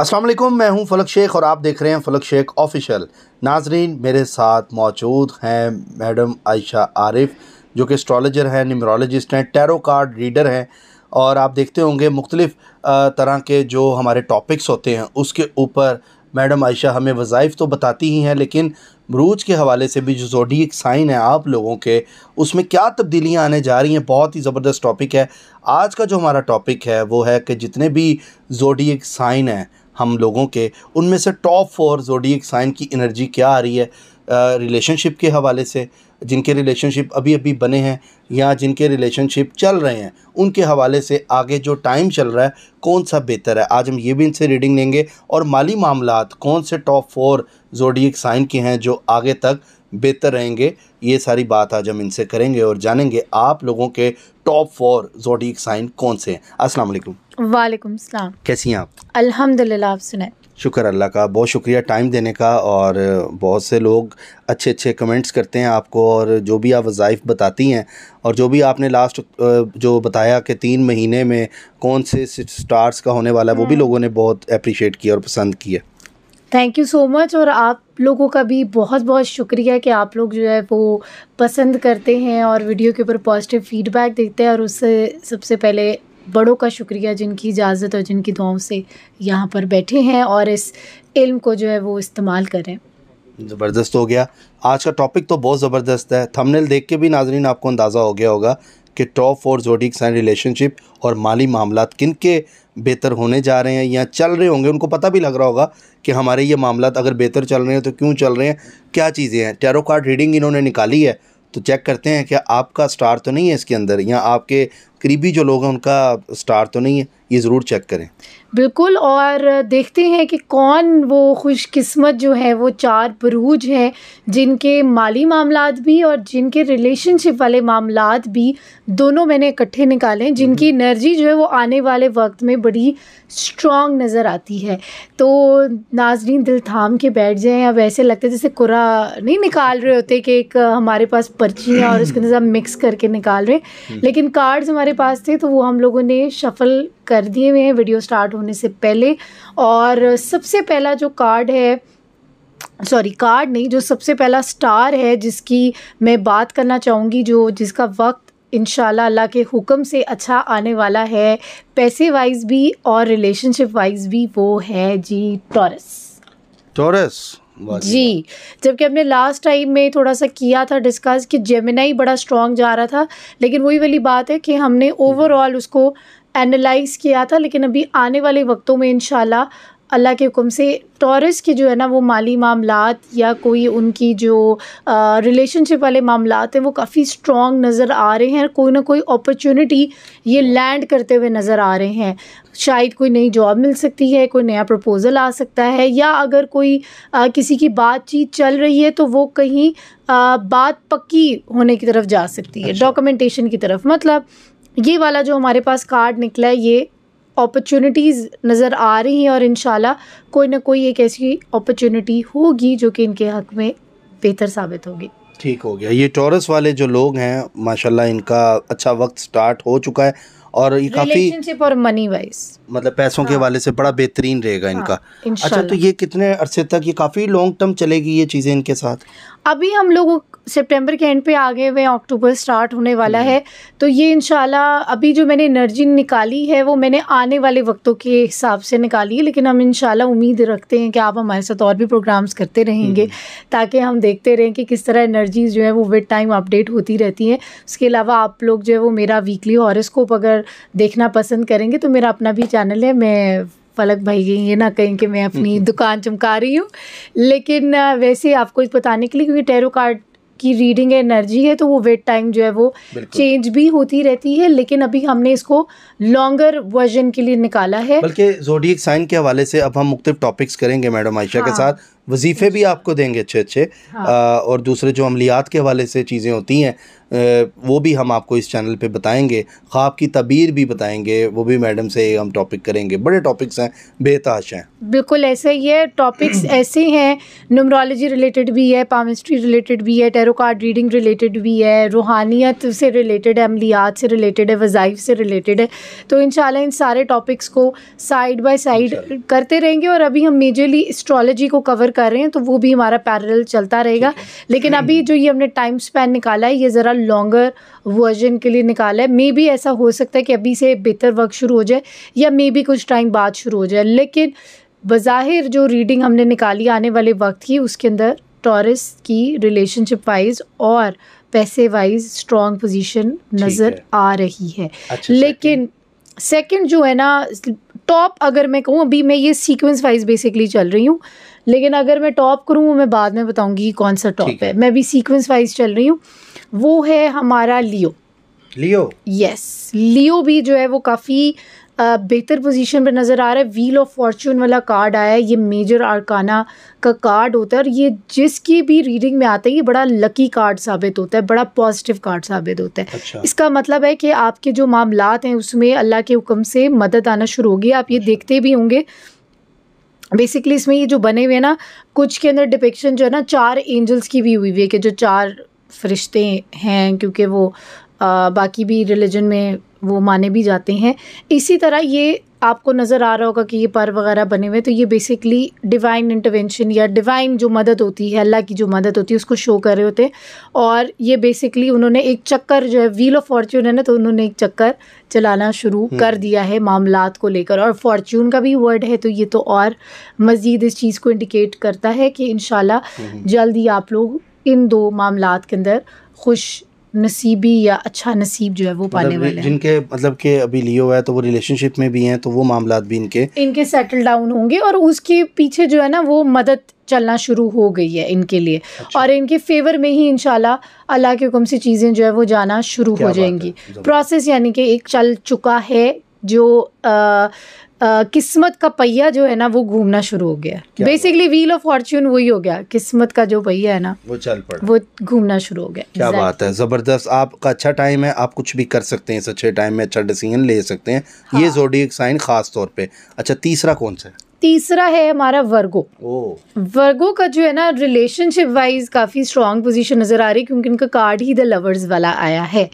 असलम मैं हूं फलक शेख और आप देख रहे हैं फलक शेख ऑफिशियल नाजरीन मेरे साथ मौजूद हैं मैडम आयशा आरिफ जो कि एस्ट्रोलॉजर हैं न्यूमरोलॉजिस्ट हैं टैरो कार्ड रीडर हैं और आप देखते होंगे मुख्तलिफ़ तरह के जो हमारे टॉपिक्स होते हैं उसके ऊपर मैडम आयशा हमें वज़ाइफ़ तो बताती ही हैं लेकिन मरूज के हवाले से भी जो जोडियक साइन है आप लोगों के उसमें क्या तब्दीलियाँ आने जा रही हैं बहुत ही ज़बरदस्त टॉपिक है आज का जो हमारा टॉपिक है वो है कि जितने भी जोडियक साइन हैं हम लोगों के उनमें से टॉप फोर जोडियक साइन की एनर्जी क्या आ रही है रिलेशनशिप के हवाले से जिनके रिलेशनशिप अभी अभी बने हैं या जिनके रिलेशनशिप चल रहे हैं उनके हवाले से आगे जो टाइम चल रहा है कौन सा बेहतर है आज हम ये भी इनसे रीडिंग लेंगे और माली मामला कौन से टॉप फोर जोडियक साइन के हैं जो आगे तक बेहतर रहेंगे ये सारी बात आज हम इनसे करेंगे और जानेंगे आप लोगों के टॉप फोर जोडियक साइन कौन से हैं असलकुम वालेकुम सलाम कैसी हैं आप अल्हम्दुलिल्लाह आप सुनाए शुक्र अल्लाह का बहुत शुक्रिया टाइम देने का और बहुत से लोग अच्छे अच्छे कमेंट्स करते हैं आपको और जो भी आप वज़ाइफ बताती हैं और जो भी आपने लास्ट जो बताया कि तीन महीने में कौन से स्टार्स का होने वाला है वो भी हम्म। लोगों ने बहुत अप्रिशिएट किया और पसंद किया थैंक यू सो मच और आप लोगों का भी बहुत बहुत शुक्रिया कि आप लोग जो है वो पसंद करते हैं और वीडियो के ऊपर पॉजिटिव फीडबैक देते हैं और उससे सबसे पहले बड़ों का शुक्रिया जिनकी इजाज़त और जिनकी दुआओं से यहाँ पर बैठे हैं और इस इल्म को जो है वो इस्तेमाल करें ज़बरदस्त हो गया आज का टॉपिक तो बहुत ज़बरदस्त है थंबनेल देख के भी नाजरीन आपको अंदाज़ा हो गया होगा कि top four zodiacs and relationship और माली मामला किन के बेहतर होने जा रहे हैं या चल रहे होंगे उनको पता भी लग रहा होगा कि हमारे ये मामला अगर बेहतर चल रहे हैं तो क्यों चल रहे हैं क्या चीज़ें हैं टैरो कार्ड रीडिंग इन्होंने निकाली है तो चेक करते हैं कि आपका स्टार तो नहीं है इसके अंदर या आपके करीबी जो लोग हैं उनका स्टार तो नहीं है ये ज़रूर चेक करें बिल्कुल और देखते हैं कि कौन वो खुशकस्मत जो है वो चार बरूज हैं जिनके माली मामला भी और जिनके रिलेशनशिप वाले मामला भी दोनों मैंने इकट्ठे निकाले जिनकी एनर्जी हम्म। जो है वो आने वाले वक्त में बड़ी स्ट्रॉन्ग नज़र आती है तो नाजरीन दिल थाम के बैठ जाएं अब ऐसे लगता है जैसे कुरा नहीं निकाल रहे होते कि एक हमारे पास पर्ची है और उसके अंदर मिक्स करके निकाल रहे हैं हम्म। लेकिन कार्ड्स हमारे हमारे पास थे तो वो हम लोगों ने शफ़ल कर दिए हुए हैं वीडियो स्टार्ट होने से पहले और सबसे पहला जो कार्ड है सॉरी कार्ड नहीं जो सबसे पहला स्टार है जिसकी मैं बात करना चाहूँगी जो जिसका वक्त इनशाला अल्लाह के हुक्म से अच्छा आने वाला है पैसे वाइज भी और रिलेशनशिप वाइज भी वो है जी टॉरस टॉरस जी जबकि हमने लास्ट टाइम में थोड़ा सा किया था डिस्कस कि जेमिनाई बड़ा स्ट्रॉन्ग जा रहा था लेकिन वही वाली बात है कि हमने ओवरऑल हम्म। उसको एनालाइज किया था लेकिन अभी आने वाले वक्तों में इनशाला अल्लाह के हुक्म से टॉरस के जो है ना वो माली मामला या कोई उनकी जो रिलेशनशिप वाले मामला हैं वो काफ़ी स्ट्रॉन्ग नज़र आ रहे हैं कोई ना कोई अपॉर्चुनिटी ये लैंड करते हुए नज़र आ रहे हैं शायद कोई नई जॉब मिल सकती है कोई नया प्रपोज़ल आ सकता है या अगर कोई आ, किसी की बातचीत चल रही है तो वो कहीं आ, बात पक्की होने की तरफ जा सकती है डॉक्यूमेंटेशन अच्छा। की तरफ मतलब ये वाला जो हमारे पास कार्ड निकला है ये अपॉर्चुनिटीज़ नज़र आ रही हैं और इन कोई ना कोई एक ऐसी अपॉर्चुनिटी होगी जो कि इनके हक में बेहतर साबित होगी ठीक हो गया ये टॉरस वाले जो लोग हैं माशाल्लाह इनका अच्छा वक्त स्टार्ट हो चुका है और ये काफी और मनी वाइज मतलब पैसों हाँ। के वाले से बड़ा बेहतरीन रहेगा हाँ, इनका अच्छा तो ये कितने अरसे तक ये काफ़ी लॉन्ग टर्म चलेगी ये चीज़ें इनके साथ अभी हम लोग सितंबर के एंड पे आ गए हुए अक्टूबर स्टार्ट होने वाला हम्म। है तो ये इनशाला अभी जो मैंने एनर्जी निकाली है वो मैंने आने वाले वक्तों के हिसाब से निकाली है लेकिन हम इनशाला उम्मीद रखते हैं कि आप हमारे साथ और भी प्रोग्राम्स करते रहेंगे हम्म। ताकि हम देखते रहें कि किस तरह एनर्जीज जो है वो विद टाइम अपडेट होती रहती हैं उसके अलावा आप लोग जो है वो मेरा वीकली हॉरस्कोप अगर देखना पसंद करेंगे तो मेरा अपना भी चैनल है मैं फलक भाई ये ना कहें कि मैं अपनी हम्म। दुकान चमका रही हूँ लेकिन वैसे आपको इस बताने के लिए क्योंकि टेरो कार्ड की रीडिंग एनर्जी है तो वो वेट टाइम जो है वो चेंज भी होती रहती है लेकिन अभी हमने इसको लॉन्गर वर्जन के लिए निकाला है बल्कि जोडियक साइन के हवाले से अब हम मुख्तु टॉपिक्स करेंगे मैडम आयशा हाँ। के साथ वजीफ़े भी आपको देंगे अच्छे अच्छे हाँ। और दूसरे जो अमलियात के हवाले से चीज़ें होती हैं वो भी हम आपको इस चैनल पे बताएंगे ख्वाब की तबीर भी बताएंगे वो भी मैडम से हम टॉपिक करेंगे बड़े टॉपिक्स हैं बेताश हैं बिल्कुल ऐसे ही है टॉपिक्स ऐसे हैं नमरोलॉजी रिलेटेड भी है पामिस्ट्री रिलेटेड भी है टेरो कार्ड रीडिंग रिलेटेड भी है रूहानियत से रिलेटेड है अमलियात से रिलेटेड है वज़ाइफ से रिलेटेड है तो इन इन सारे टॉपिक्स को साइड बाई साइड करते रहेंगे और अभी हम मेजरली इस्ट्रोलॉजी को कवर कर रहे हैं तो वो भी हमारा पैरल चलता रहेगा लेकिन अभी जो ये हमने टाइम स्पेंड निकाला है ये ज़रा लॉन्गर वर्जन के लिए निकाला है मे बी ऐसा हो सकता है कि अभी से बेहतर वर्क शुरू हो जाए या मे बी कुछ टाइम बाद शुरू हो जाए लेकिन बज़ाहिर जो रीडिंग हमने निकाली आने वाले वक्त की उसके अंदर टॉरस की रिलेशनशिप वाइज और पैसे वाइज स्ट्रॉन्ग पोजीशन नज़र आ रही है अच्छा, लेकिन सेकंड जो है ना टॉप अगर मैं कहूँ अभी मैं ये सीक्वेंस वाइज बेसिकली चल रही हूँ लेकिन अगर मैं टॉप करूँ वो मैं बाद में बताऊँगी कौन सा टॉप है मैं भी सीक्वेंस वाइज चल रही हूँ वो है हमारा लियो लियो यस लियो भी जो है वो काफ़ी बेहतर पोजीशन पर नज़र आ रहा है व्हील ऑफ फॉर्चून वाला कार्ड आया है ये मेजर आरकाना का कार्ड होता है और ये जिसकी भी रीडिंग में आता है ये बड़ा लकी कार्ड साबित होता है बड़ा पॉजिटिव कार्ड साबित होता है अच्छा। इसका मतलब है कि आपके जो मामलात हैं उसमें अल्लाह के हुक्म से मदद आना शुरू होगी आप ये अच्छा। देखते भी होंगे बेसिकली इसमें ये जो बने हुए हैं ना कुछ के अंदर डिपिक्शन जो है ना चार एंजल्स की भी हुई हुई है कि जो चार फरिश्ते हैं क्योंकि वो आ, बाकी भी रिलीजन में वो माने भी जाते हैं इसी तरह ये आपको नज़र आ रहा होगा कि ये पर वगैरह बने हुए तो ये बेसिकली डिवाइन इंटरवेंशन या डिवाइन जो मदद होती है अल्लाह की जो मदद होती है उसको शो कर रहे होते हैं और ये बेसिकली उन्होंने एक चक्कर जो है व्हील ऑफ फॉर्च्यून है ना तो उन्होंने एक चक्कर चलाना शुरू हम्म। कर दिया है मामला को लेकर और फॉर्च्यून का भी वर्ड है तो ये तो और मज़ीद इस चीज़ को इंडिकेट करता है कि इन हम्म। जल्द ही आप लोग इन दो मामला के अंदर खुश नसीबी या अच्छा नसीब जो है वो मतलब पाने मतलब वाले जिनके मतलब के अभी लियो है तो वो रिलेशनशिप में भी हैं तो वो मामला भी इनके इनके सेटल डाउन होंगे और उसके पीछे जो है ना वो मदद चलना शुरू हो गई है इनके लिए अच्छा। और इनके फेवर में ही इनशाला अल्लाह के हुक्म से चीज़ें जो है वो जाना शुरू हो जाएंगी प्रोसेस यानी कि एक चल चुका है जो आ, किस्मत का पहिया जो है ना वो घूमना शुरू हो गया बेसिकली व्हील ऑफ फॉर्च्यून वही हो गया किस्मत का जो पहिया है ना वो चल पड़ा वो घूमना शुरू हो गया क्या exactly. बात है जबरदस्त आपका अच्छा टाइम है आप कुछ भी कर सकते हैं इस अच्छे टाइम में अच्छा डिसीजन ले सकते हैं हाँ। ये जोडियक साइन खास तौर पे अच्छा तीसरा कौन सा है तीसरा है हमारा वर्गो वर्गो का जो है ना रिलेशनशिप वाइज काफी स्ट्रॉन्ग पोजीशन नजर आ रही है क्योंकि इनका कार्ड ही द लवर्स वाला आया है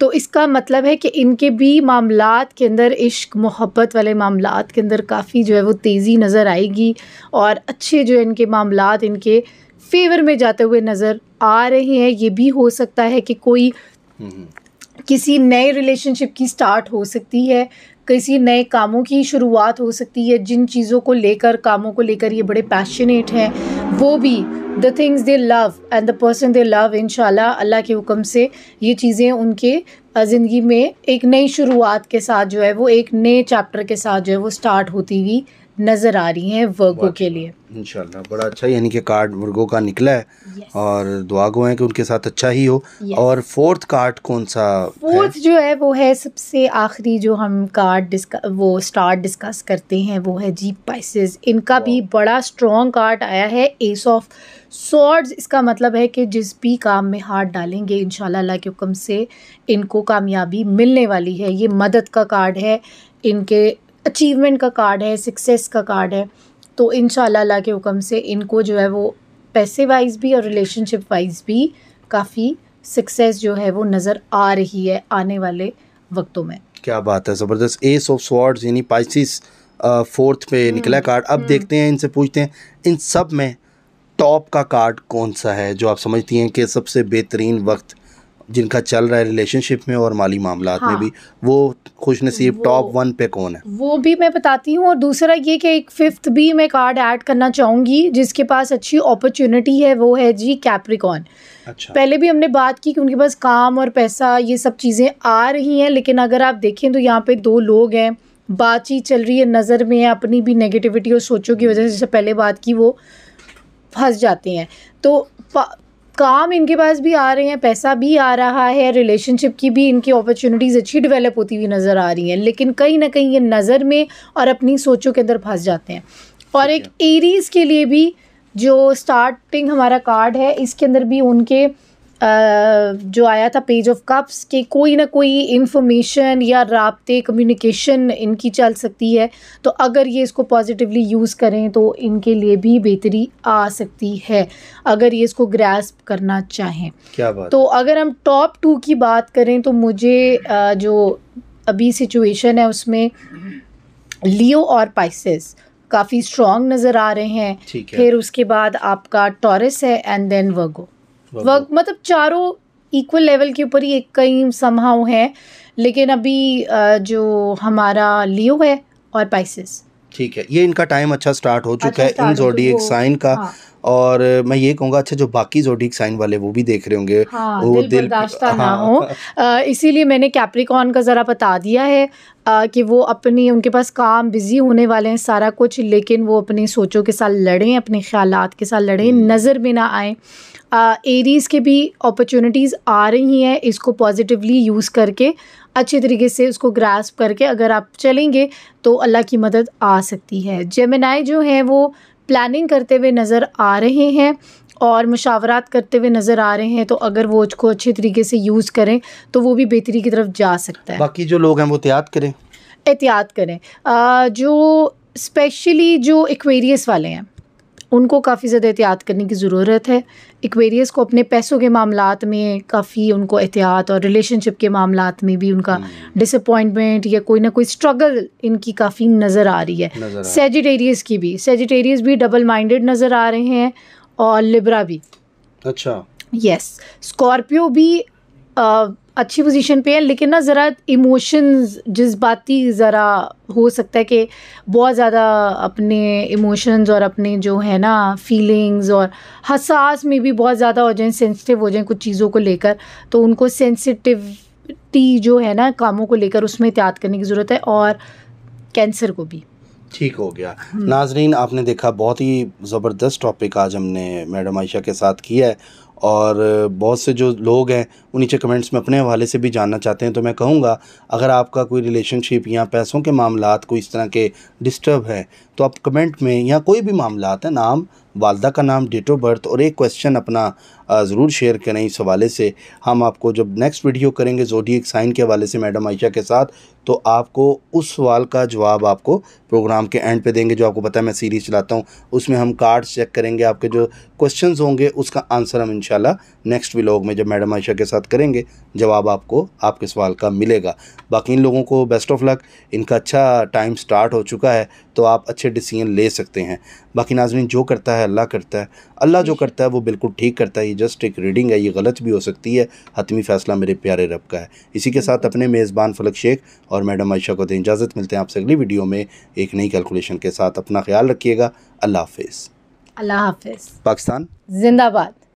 तो इसका मतलब है कि इनके भी मामला के अंदर इश्क मोहब्बत वाले मामला के अंदर काफ़ी जो है वो तेज़ी नज़र आएगी और अच्छे जो है इनके मामला इनके फेवर में जाते हुए नज़र आ रहे हैं ये भी हो सकता है कि कोई हम्म। किसी नए रिलेशनशिप की स्टार्ट हो सकती है किसी नए कामों की शुरुआत हो सकती है जिन चीज़ों को लेकर कामों को लेकर ये बड़े पैशनेट हैं वो भी the things they love and the person they love इन अल्लाह के हुक्म से ये चीज़ें उनके ज़िंदगी में एक नई शुरुआत के साथ जो है वो एक नए चैप्टर के साथ जो है वो स्टार्ट होती हुई नज़र आ रही हैं वर्गो के लिए इंशाल्लाह बड़ा अच्छा यानी कि कार्ड मुर्गो का निकला है और दुआ गो है कि उनके साथ अच्छा ही हो और फोर्थ कार्ड कौन सा फोर्थ जो है वो है सबसे आखिरी जो हम कार्ड वो स्टार डिस्कस करते हैं वो है जी पाइसिस इनका भी बड़ा स्ट्रॉन्ग कार्ड आया है एस ऑफ सॉर्ड्स इसका मतलब है कि जिस भी काम में हाथ डालेंगे इन अल्लाह के हुक्म से इनको कामयाबी मिलने वाली है ये मदद का कार्ड है इनके अचीवमेंट का कार्ड है सक्सेस का कार्ड है तो इन अल्लाह के हुक्म से इनको जो है वो पैसे वाइज भी और रिलेशनशिप वाइज भी काफ़ी सक्सेस जो है वो नज़र आ रही है आने वाले वक्तों में क्या बात है ज़बरदस्त एस ऑफ स्वॉर्ड्स यानी पाइसिस फोर्थ पे हम्म, निकला कार्ड अब हम्म। देखते हैं इनसे पूछते हैं इन सब में टॉप का कार्ड कौन सा है जो आप समझती हैं कि सबसे बेहतरीन वक्त जिनका चल रहा है रिलेशनशिप में और माली मामला हाँ, में भी वो खुश नसीब टॉप वन पे कौन है वो भी मैं बताती हूँ और दूसरा ये कि एक फिफ्थ भी मैं कार्ड ऐड करना चाहूँगी जिसके पास अच्छी अपॉर्चुनिटी है वो है जी कैप्रिकॉन अच्छा। पहले भी हमने बात की कि उनके पास काम और पैसा ये सब चीज़ें आ रही हैं लेकिन अगर आप देखें तो यहाँ पे दो लोग हैं बातचीत चल रही है नज़र में है अपनी भी नेगेटिविटी और सोचों की वजह से जैसे पहले बात की वो फंस जाते हैं तो काम इनके पास भी आ रहे हैं पैसा भी आ रहा है रिलेशनशिप की भी इनकी अपॉर्चुनिटीज़ अच्छी डेवलप होती हुई नज़र आ रही हैं लेकिन कहीं ना कहीं ये नज़र में और अपनी सोचों के अंदर फंस जाते हैं और एक एरीज़ के लिए भी जो स्टार्टिंग हमारा कार्ड है इसके अंदर भी उनके जो आया था पेज ऑफ कप्स कि कोई ना कोई इन्फॉर्मेशन या रबते कम्युनिकेशन इनकी चल सकती है तो अगर ये इसको पॉजिटिवली यूज़ करें तो इनके लिए भी बेहतरी आ सकती है अगर ये इसको ग्रैस्प करना चाहें क्या बात तो अगर हम टॉप टू की बात करें तो मुझे जो अभी सिचुएशन है उसमें लियो और पाइसिस काफ़ी स्ट्रॉन्ग नज़र आ रहे हैं फिर उसके बाद आपका टॉरस है एंड देन वर्गो वर्क मतलब चारों इक्वल लेवल के ऊपर ही एक कई समाव है लेकिन अभी जो हमारा लियो है और पाइसिस ठीक है ये इनका टाइम अच्छा स्टार्ट हो चुका अच्छा है इन जोडी एक साइन का हाँ। और मैं ये कहूँगा अच्छा जो बाकी जोडिक साइन वाले वो भी देख रहे होंगे हाँ, वो दिल, दिल हाँ, ना हो इसीलिए मैंने कैप्रिकॉन का ज़रा बता दिया है आ, कि वो अपनी उनके पास काम बिजी होने वाले हैं सारा कुछ लेकिन वो अपनी सोचों के साथ लड़ें अपने ख्याल के साथ लड़ें हम्म। नज़र भी ना आए एरीज़ uh, के भी अपॉर्चुनिटीज़ आ रही हैं इसको पॉजिटिवली यूज़ करके अच्छे तरीके से उसको ग्रास्प करके अगर आप चलेंगे तो अल्लाह की मदद आ सकती है जेमिनाई जो हैं वो प्लानिंग करते हुए नज़र आ रहे हैं और मशावरात करते हुए नज़र आ रहे हैं तो अगर वो उसको अच्छे तरीके से यूज़ करें तो वो भी बेहतरी की तरफ जा सकता है बाकी जो लोग हैं वो एहतियात करें एहतियात करें आ, uh, जो स्पेशली जो एक्वेरियस वाले हैं उनको काफ़ी ज़्यादा एहतियात करने की ज़रूरत है इक्वेरियस को अपने पैसों के मामला में काफ़ी उनको एहतियात और रिलेशनशिप के मामला में भी उनका डिसअपॉइंटमेंट हम्म। या कोई ना कोई स्ट्रगल इनकी काफ़ी नज़र आ रही है सेजिटेरियस की भी सेजिटेरियस भी डबल माइंडेड नज़र आ रहे हैं और लिब्रा भी अच्छा यस yes. स्कॉर्पियो भी अच्छी पोजीशन पे है लेकिन ना ज़रा इमोशंस जज्बाती ज़रा हो सकता है कि बहुत ज़्यादा अपने इमोशंस और अपने जो है ना फीलिंग्स और हसास में भी बहुत ज़्यादा हो जाएँ सेंसिटिव हो जाएँ कुछ चीज़ों को लेकर तो उनको सेंसिटिविटी जो है ना कामों को लेकर उसमें एहतियात करने की ज़रूरत है और कैंसर को भी ठीक हो गया हम्म। नाजरीन आपने देखा बहुत ही ज़बरदस्त टॉपिक आज हमने मैडम आयशा के साथ किया है और बहुत से जो लोग हैं वो नीचे कमेंट्स में अपने हवाले से भी जानना चाहते हैं तो मैं कहूँगा अगर आपका कोई रिलेशनशिप या पैसों के मामला कोई इस तरह के डिस्टर्ब है तो आप कमेंट में या कोई भी मामला है नाम वालदा का नाम डेट ऑफ बर्थ और एक क्वेश्चन अपना ज़रूर शेयर करें इस हवाले से हम आपको जब नेक्स्ट वीडियो करेंगे जोडी एक साइन के हवाले से मैडम आयशा के साथ तो आपको उस सवाल का जवाब आपको प्रोग्राम के एंड पे देंगे जो आपको पता है मैं सीरीज़ चलाता हूँ उसमें हम कार्ड्स चेक करेंगे आपके जो क्वेश्चन होंगे उसका आंसर हम इंशाल्लाह नेक्स्ट व्लॉग में जब मैडम आयशा के साथ करेंगे जवाब आपको आपके सवाल का मिलेगा बाकी इन लोगों को बेस्ट ऑफ लक इनका अच्छा टाइम स्टार्ट हो चुका है तो आप अच्छे डिसीजन ले सकते हैं बाकी नाजरन जो करता है अल्लाह करता है अल्लाह जो करता है वो बिल्कुल ठीक करता है ये जस्ट एक रीडिंग है ये गलत भी हो सकती है हतमी फ़ैसला मेरे प्यारे रब का है इसी के साथ अपने मेज़बान फलक शेख और मैडम आयशा को दें इजाज़त मिलते हैं आपसे अगली वीडियो में एक नई कैलकुलेशन के साथ अपना ख्याल रखिएगा अल्लाह हाफिज़ अल्लाह हाफ़ पाकिस्तान जिंदाबाद